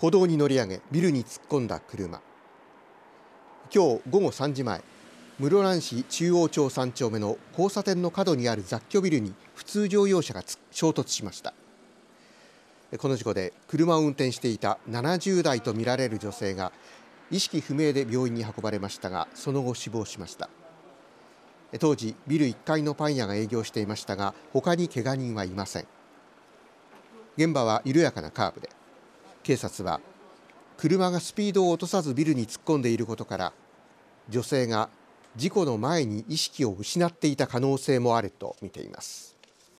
歩道に乗り上げビルに突っ込んだ車今日午後3時前室蘭市中央町3丁目の交差点の角にある雑居ビルに普通乗用車が衝突しましたこの事故で車を運転していた70代とみられる女性が意識不明で病院に運ばれましたがその後死亡しました当時ビル1階のパン屋が営業していましたが他にけが人はいません現場は緩やかなカーブで警察は車がスピードを落とさずビルに突っ込んでいることから女性が事故の前に意識を失っていた可能性もあると見ています。